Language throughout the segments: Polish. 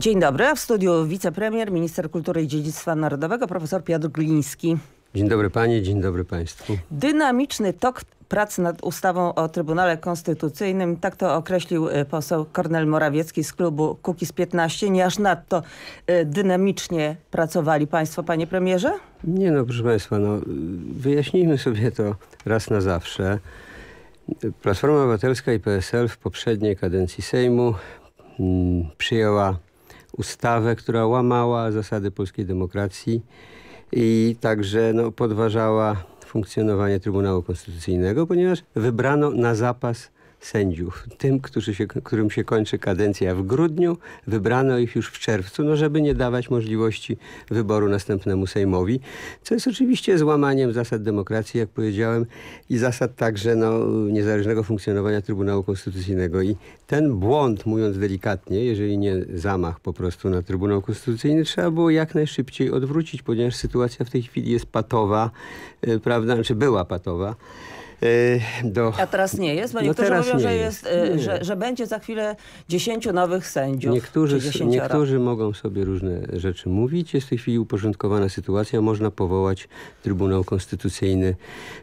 Dzień dobry, a w studiu wicepremier, minister kultury i dziedzictwa narodowego, profesor Piotr Gliński. Dzień dobry panie, dzień dobry państwu. Dynamiczny tok prac nad ustawą o Trybunale Konstytucyjnym. Tak to określił e, poseł Kornel Morawiecki z klubu Kukiz 15. Nie aż nadto e, dynamicznie pracowali państwo, panie premierze? Nie no, proszę państwa, no, wyjaśnijmy sobie to raz na zawsze. Platforma Obywatelska i PSL w poprzedniej kadencji Sejmu mm, przyjęła ustawę, która łamała zasady polskiej demokracji i także no, podważała funkcjonowanie Trybunału Konstytucyjnego, ponieważ wybrano na zapas sędziów. Tym, którzy się, którym się kończy kadencja w grudniu, wybrano ich już w czerwcu, no żeby nie dawać możliwości wyboru następnemu Sejmowi, co jest oczywiście złamaniem zasad demokracji, jak powiedziałem, i zasad także no, niezależnego funkcjonowania Trybunału Konstytucyjnego. I ten błąd, mówiąc delikatnie, jeżeli nie zamach po prostu na Trybunał Konstytucyjny, trzeba było jak najszybciej odwrócić, ponieważ sytuacja w tej chwili jest patowa, y, prawda, czy znaczy była patowa. Y, do... A teraz nie jest? Bo no niektórzy mówią, że, jest, jest y, że, że, będzie za chwilę dziesięciu nowych sędziów. Niektórzy, niektórzy mogą sobie różne rzeczy mówić. Jest w tej chwili uporządkowana sytuacja. Można powołać Trybunał Konstytucyjny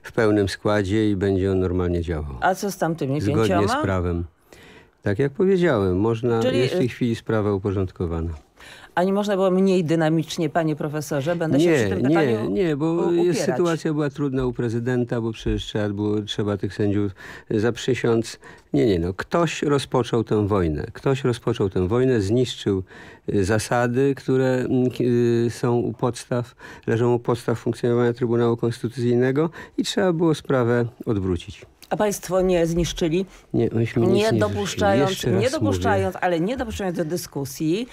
w pełnym składzie i będzie on normalnie działał. A co z tamtymi Zgodnie pięcioma? Zgodnie z prawem. Tak jak powiedziałem, można, Czyli... jest w tej y, chwili sprawa uporządkowana. A nie można było mniej dynamicznie, panie profesorze? Będę nie, się przy tym nie, nie, bo jest, sytuacja była trudna u prezydenta, bo przecież trzeba, było, trzeba tych sędziów y, zaprzysiąc. Nie, nie, no. Ktoś rozpoczął tę wojnę. Ktoś rozpoczął tę wojnę, zniszczył y, zasady, które mm, y, są u podstaw, leżą u podstaw funkcjonowania Trybunału Konstytucyjnego i trzeba było sprawę odwrócić. A państwo nie zniszczyli? Nie, myśmy nie, dopuszczając, nie dopuszczając mówię. ale nie dopuszczając do dyskusji,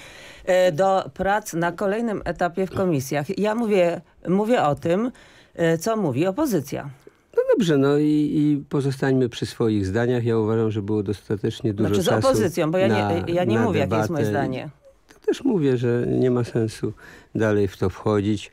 e, do prac na kolejnym etapie w komisjach. Ja mówię, mówię o tym, e, co mówi opozycja. No dobrze, no i, i pozostańmy przy swoich zdaniach. Ja uważam, że było dostatecznie dużo znaczy, czasu z opozycją, bo ja na, nie, ja nie mówię, debatę. jakie jest moje zdanie. To też mówię, że nie ma sensu dalej w to wchodzić.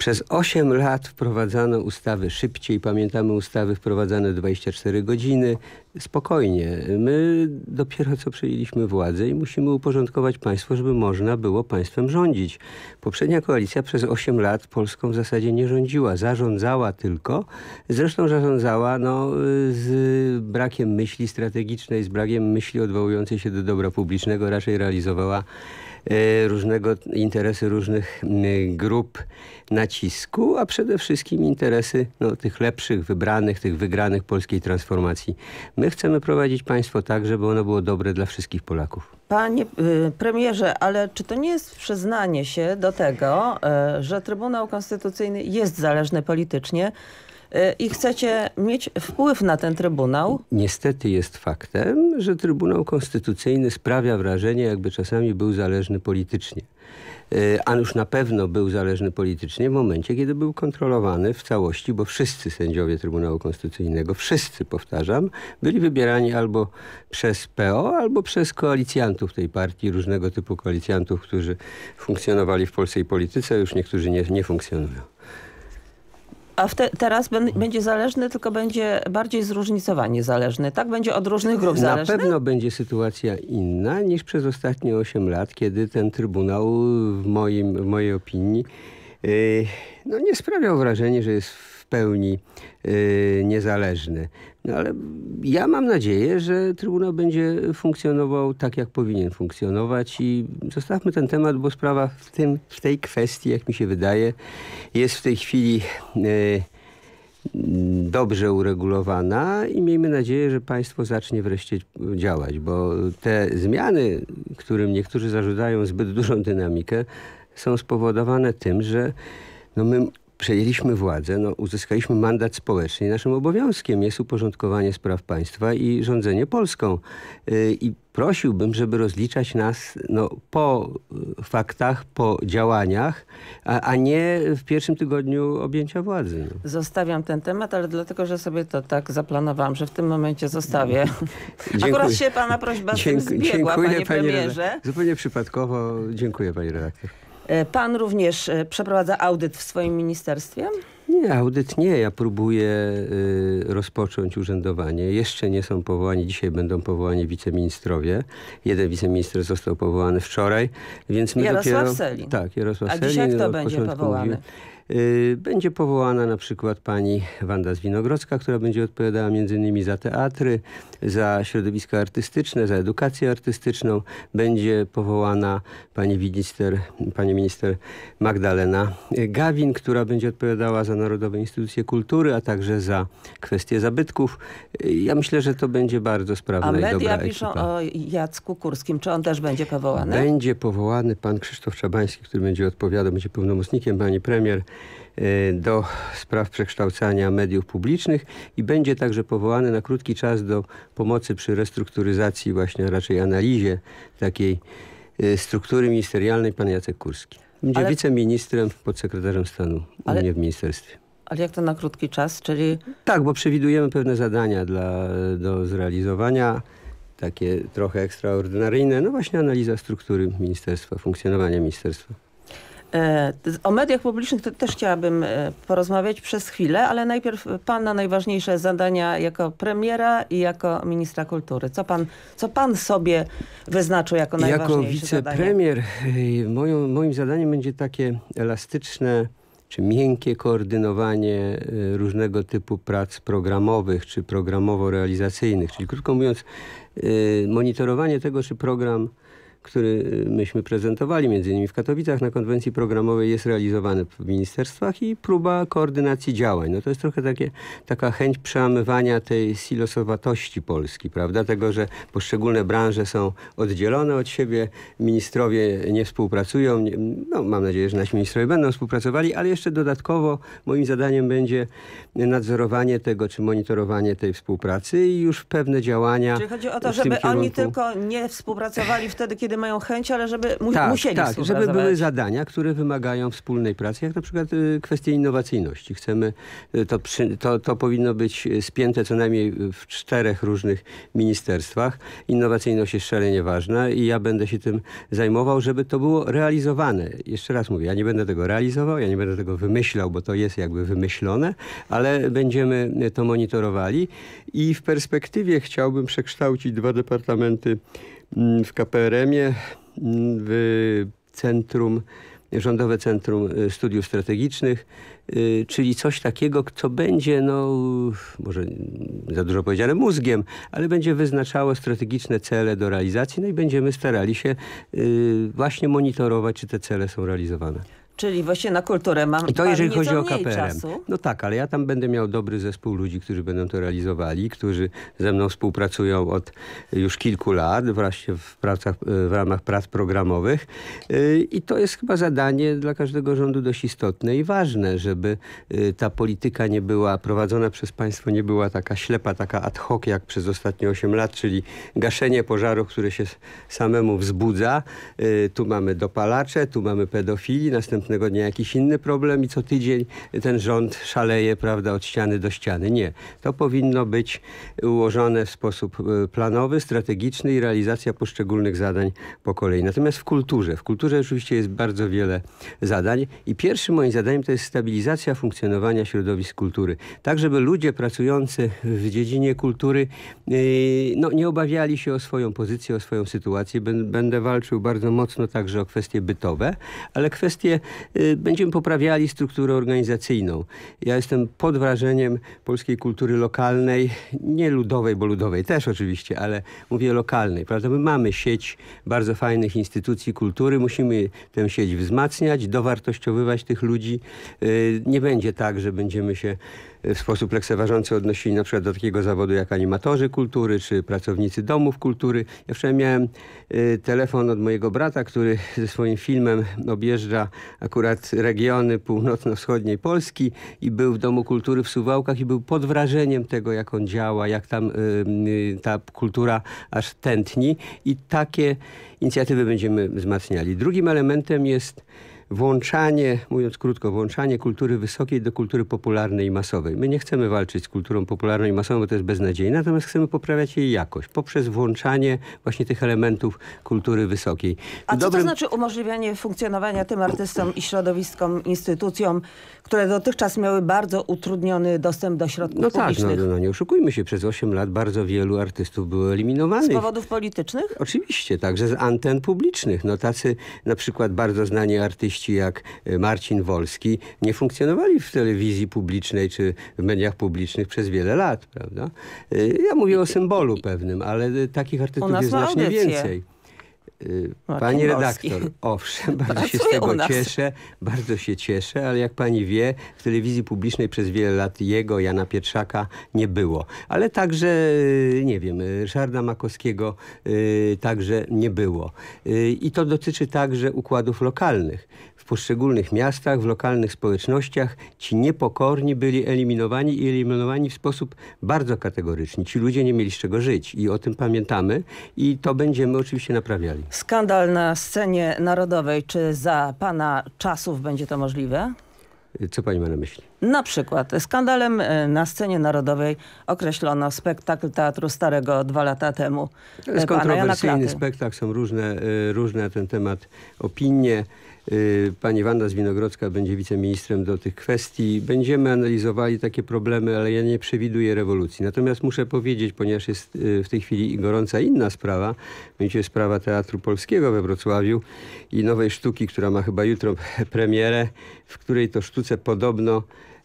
Przez 8 lat wprowadzano ustawy szybciej. Pamiętamy ustawy wprowadzane 24 godziny. Spokojnie. My dopiero co przejęliśmy władzę i musimy uporządkować państwo, żeby można było państwem rządzić. Poprzednia koalicja przez 8 lat Polską w zasadzie nie rządziła. Zarządzała tylko. Zresztą zarządzała no, z brakiem myśli strategicznej, z brakiem myśli odwołującej się do dobra publicznego. Raczej realizowała E, różnego, interesy różnych grup nacisku, a przede wszystkim interesy no, tych lepszych, wybranych, tych wygranych polskiej transformacji. My chcemy prowadzić państwo tak, żeby ono było dobre dla wszystkich Polaków. Panie y, premierze, ale czy to nie jest przyznanie się do tego, e, że Trybunał Konstytucyjny jest zależny politycznie Y, i chcecie mieć wpływ na ten Trybunał? Niestety jest faktem, że Trybunał Konstytucyjny sprawia wrażenie, jakby czasami był zależny politycznie. Y, a już na pewno był zależny politycznie w momencie, kiedy był kontrolowany w całości, bo wszyscy sędziowie Trybunału Konstytucyjnego, wszyscy powtarzam, byli wybierani albo przez PO, albo przez koalicjantów tej partii, różnego typu koalicjantów, którzy funkcjonowali w polskiej polityce, już niektórzy nie, nie funkcjonują a te, teraz będzie zależny, tylko będzie bardziej zróżnicowanie zależny. Tak będzie od różnych grup zależnych? Na pewno będzie sytuacja inna niż przez ostatnie 8 lat, kiedy ten Trybunał w, moim, w mojej opinii Y, no nie sprawiał wrażenia, że jest w pełni y, niezależny. No ale ja mam nadzieję, że Trybunał będzie funkcjonował tak, jak powinien funkcjonować i zostawmy ten temat, bo sprawa w, tym, w tej kwestii, jak mi się wydaje, jest w tej chwili y, dobrze uregulowana i miejmy nadzieję, że państwo zacznie wreszcie działać, bo te zmiany, którym niektórzy zarzucają zbyt dużą dynamikę, są spowodowane tym, że no my przejęliśmy władzę, no uzyskaliśmy mandat społeczny i naszym obowiązkiem jest uporządkowanie spraw państwa i rządzenie Polską. Y, I prosiłbym, żeby rozliczać nas no, po faktach, po działaniach, a, a nie w pierwszym tygodniu objęcia władzy. No. Zostawiam ten temat, ale dlatego, że sobie to tak zaplanowałam, że w tym momencie zostawię. No. Dziękuję. Akurat się pana prośba dziękuję, zbiegła, dziękuję, panie, panie premierze. Zupełnie przypadkowo. Dziękuję, pani redaktor. E, pan również e, przeprowadza audyt w swoim ministerstwie? Nie, audyt nie. Ja próbuję y, rozpocząć urzędowanie. Jeszcze nie są powołani. Dzisiaj będą powołani wiceministrowie. Jeden wiceminister został powołany wczoraj, więc my Jarosław dopiero... Selin. Tak, Jarosław A A dzisiaj kto będzie powołany? Mówił, Y, będzie powołana na przykład pani Wanda Zwinogrodzka, która będzie odpowiadała m.in. za teatry, za środowisko artystyczne, za edukację artystyczną. Będzie powołana pani minister, pani minister Magdalena Gawin, która będzie odpowiadała za Narodowe Instytucje Kultury, a także za kwestie zabytków. Y, ja myślę, że to będzie bardzo sprawne a i dobra ekipa. A media piszą o Jacku Kurskim. Czy on też będzie powołany? Będzie powołany pan Krzysztof Czabański, który będzie odpowiadał, będzie pełnomocnikiem pani premier Y, do spraw przekształcania mediów publicznych i będzie także powołany na krótki czas do pomocy przy restrukturyzacji, właśnie raczej analizie takiej y, struktury ministerialnej pan Jacek Kurski. Będzie ale... wiceministrem, podsekretarzem stanu ale... u mnie w ministerstwie. Ale jak to na krótki czas, czyli... Tak, bo przewidujemy pewne zadania dla, do zrealizowania, takie trochę ekstraordynaryjne. No właśnie analiza struktury ministerstwa, funkcjonowania ministerstwa. E, o mediach publicznych też chciałabym e, porozmawiać przez chwilę, ale najpierw Pana najważniejsze zadania jako premiera i jako ministra kultury. Co Pan, co pan sobie wyznaczył jako najważniejsze jako wicepremier, zadanie? Moją, moim zadaniem będzie takie elastyczne czy miękkie koordynowanie e, różnego typu prac programowych czy programowo-realizacyjnych. Czyli krótko mówiąc monitorowanie tego, czy program który y, myśmy prezentowali między innymi w Katowicach na konwencji programowej jest realizowany w ministerstwach i próba koordynacji działań. No to jest trochę takie, taka chęć przełamywania tej silosowatości Polski, prawda? Tego, że poszczególne branże są oddzielone od siebie, ministrowie nie współpracują. Nie, no, mam nadzieję, że nasi ministrowie będą współpracowali, ale jeszcze dodatkowo moim zadaniem będzie nadzorowanie tego, czy monitorowanie tej współpracy i już pewne działania Czyli chodzi o to, żeby kierunku... oni tylko nie współpracowali wtedy, kiedy kiedy mają chęć, ale żeby mu tak, musieli Tak, żeby były zadania, które wymagają wspólnej pracy, jak na przykład kwestia y, kwestie innowacyjności. Chcemy, y, to, przy, to, to powinno być spięte co najmniej w czterech różnych ministerstwach. Innowacyjność jest szalenie ważna i ja będę się tym zajmował, żeby to było realizowane. Jeszcze raz mówię, ja nie będę tego realizował, ja nie będę tego wymyślał, bo to jest jakby wymyślone, ale będziemy y, to monitorowali i w perspektywie chciałbym przekształcić dwa departamenty Mm, w KPRM-ie mm, w centrum Rządowe Centrum y, Studiów Strategicznych, y, czyli coś takiego, co będzie, no może za dużo powiedziane, mózgiem, ale będzie wyznaczało strategiczne cele do realizacji, no i będziemy starali się y, właśnie monitorować, czy te cele są realizowane. Czyli właśnie na kulturę mam I to jeżeli chodzi o KPRM. Czasu. No tak, ale ja tam będę miał dobry zespół ludzi, którzy będą to realizowali, którzy ze mną współpracują od e, już kilku lat właśnie w, pracach, e, w ramach prac programowych. E, I to jest chyba zadanie dla każdego rządu dość istotne i ważne, żeby ta polityka nie była prowadzona przez państwo, nie była taka ślepa, taka ad hoc jak przez ostatnie 8 lat, czyli gaszenie pożarów, które się samemu wzbudza. Tu mamy dopalacze, tu mamy pedofili, następnie następnego dnia jakiś inny problem i co tydzień ten rząd szaleje prawda, od ściany do ściany. Nie. To powinno być ułożone w sposób e, planowy, strategiczny i realizacja poszczególnych zadań po kolei. Natomiast w kulturze. W kulturze oczywiście jest bardzo wiele zadań i pierwszym moim zadaniem to jest stabilizacja funkcjonowania środowisk kultury. Tak, żeby ludzie pracujący w dziedzinie kultury e, no, nie obawiali się o swoją pozycję, o swoją sytuację. Będę walczył bardzo mocno także o kwestie bytowe, ale kwestie Y, będziemy poprawiali strukturę organizacyjną. Ja jestem pod wrażeniem polskiej kultury lokalnej, nie ludowej, bo ludowej też oczywiście, ale mówię lokalnej. Prawda? My mamy sieć bardzo fajnych instytucji kultury, musimy tę sieć wzmacniać, dowartościowywać tych ludzi. Y, nie będzie tak, że będziemy się w sposób lekceważący odnosili na przykład do takiego zawodu jak animatorzy kultury czy pracownicy domów kultury. Ja wczoraj miałem y, telefon od mojego brata, który ze swoim filmem objeżdża akurat regiony północno-wschodniej Polski i był w Domu Kultury w Suwałkach i był pod wrażeniem tego, jak on działa, jak tam y, y, ta kultura aż tętni i takie inicjatywy będziemy wzmacniali. Drugim elementem jest włączanie, mówiąc krótko, włączanie kultury wysokiej do kultury popularnej i masowej. My nie chcemy walczyć z kulturą popularną i masową, bo to jest beznadziejne, natomiast chcemy poprawiać jej jakość poprzez włączanie właśnie tych elementów kultury wysokiej. A Dobrym... co to znaczy umożliwianie funkcjonowania tym artystom i środowiskom, instytucjom, które dotychczas miały bardzo utrudniony dostęp do środków no, tak, no publicznych? Tak, no, no nie oszukujmy się, przez 8 lat bardzo wielu artystów było eliminowanych. Z powodów politycznych? Oczywiście, także z anten publicznych. No tacy na przykład bardzo znani artyści artyści jak y, Marcin Wolski nie funkcjonowali w telewizji publicznej czy w mediach publicznych przez wiele lat, prawda? Y, ja mówię o symbolu pewnym, ale y, takich artystów jest znacznie więcej. No, pani redaktor, owszem, bardzo się z tego cieszę, bardzo się cieszę, ale jak pani wie, w telewizji publicznej przez wiele lat jego, Jana Pietrzaka, nie było. Ale także, y, nie wiem, y, Ryszarda Makowskiego y, także nie było. I to dotyczy także układów lokalnych. W poszczególnych miastach, w lokalnych społecznościach ci niepokorni byli eliminowani i eliminowani w sposób bardzo kategoryczny. Ci ludzie nie mieli z czego żyć i o tym pamiętamy i to będziemy oczywiście naprawiali. Skandal na scenie narodowej. Czy za pana czasów będzie to możliwe? Co pani ma na myśli? Na przykład skandalem e, na scenie narodowej określono spektakl Teatru Starego dwa lata temu. To e, jest kontrowersyjny spektakl, są różne, e, różne na ten temat opinie. Pani Wanda Zwinogrodzka będzie wiceministrem do tych kwestii. Będziemy analizowali takie problemy, ale ja nie przewiduję rewolucji. Natomiast muszę powiedzieć, ponieważ jest w tej chwili gorąca inna sprawa, będzie sprawa Teatru Polskiego we Wrocławiu i nowej sztuki, która ma chyba jutro premierę, w której to sztuce podobno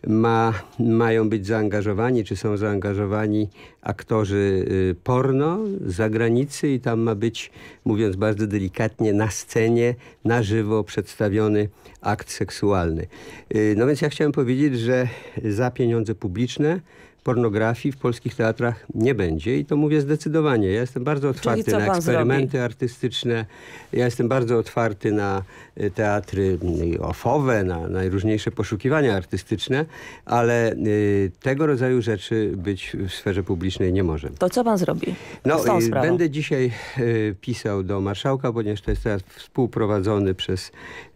ma, mają być zaangażowani, czy są zaangażowani aktorzy y, porno z zagranicy i tam ma być, mówiąc bardzo delikatnie, na scenie, na żywo przedstawiony akt seksualny. Y, no więc ja chciałem powiedzieć, że za pieniądze publiczne pornografii w polskich teatrach nie będzie i to mówię zdecydowanie. Ja jestem bardzo otwarty na eksperymenty zrobi? artystyczne, ja jestem bardzo otwarty na y, teatry y, ofowe, na najróżniejsze poszukiwania artystyczne, ale y, tego rodzaju rzeczy być w sferze publicznej nie może. To co pan zrobi? No, y, będę dzisiaj y, pisał do marszałka, ponieważ to jest teraz współprowadzony przez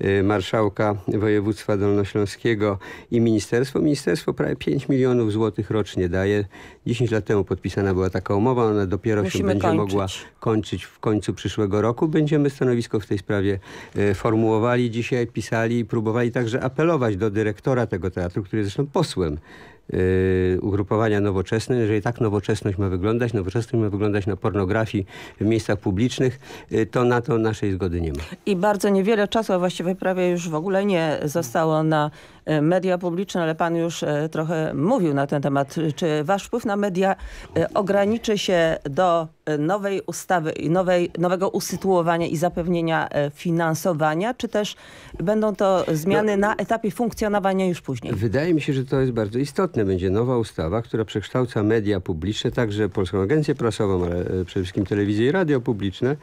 y, marszałka województwa dolnośląskiego i ministerstwo. Ministerstwo prawie 5 milionów złotych rocznie nie daje. 10 lat temu podpisana była taka umowa, ona dopiero Musimy się będzie kończyć. mogła kończyć w końcu przyszłego roku. Będziemy stanowisko w tej sprawie e, formułowali dzisiaj, pisali i próbowali także apelować do dyrektora tego teatru, który jest zresztą posłem e, ugrupowania nowoczesne. Jeżeli tak nowoczesność ma wyglądać, nowoczesność ma wyglądać na pornografii w miejscach publicznych, e, to na to naszej zgody nie ma. I bardzo niewiele czasu, a właściwie prawie już w ogóle nie zostało na E, media publiczne, ale pan już e, trochę mówił na ten temat. Czy wasz wpływ na media e, ograniczy się do nowej ustawy i nowej, nowego usytuowania i zapewnienia finansowania, czy też będą to zmiany no, na etapie funkcjonowania już później? Wydaje mi się, że to jest bardzo istotne. Będzie nowa ustawa, która przekształca media publiczne, także Polską Agencję Prasową, ale przede wszystkim telewizję i radio publiczne,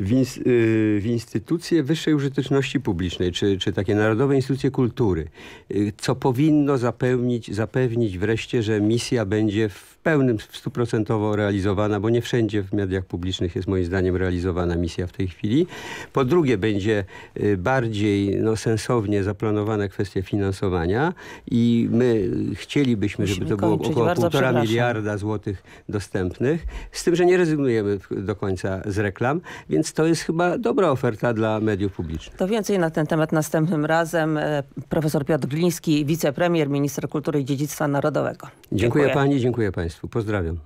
w, y, w, instytucje wyższej użyteczności publicznej, czy, czy takie narodowe instytucje kultury, y, co powinno zapewnić wreszcie, że misja będzie w pełnym, stuprocentowo realizowana, bo nie wszędzie w mediach publicznych jest moim zdaniem realizowana misja w tej chwili. Po drugie będzie y, bardziej no, sensownie zaplanowane kwestie finansowania i my chcielibyśmy, Musimy żeby to kończyć. było około półtora miliarda złotych dostępnych, z tym, że nie rezygnujemy do końca z reklam, więc to jest chyba dobra oferta dla mediów publicznych. To więcej na ten temat następnym razem. E, profesor Piotr Gliński, wicepremier, minister kultury i dziedzictwa narodowego. Dziękuję, dziękuję pani, dziękuję państwu. Państwu. Pozdrawiam.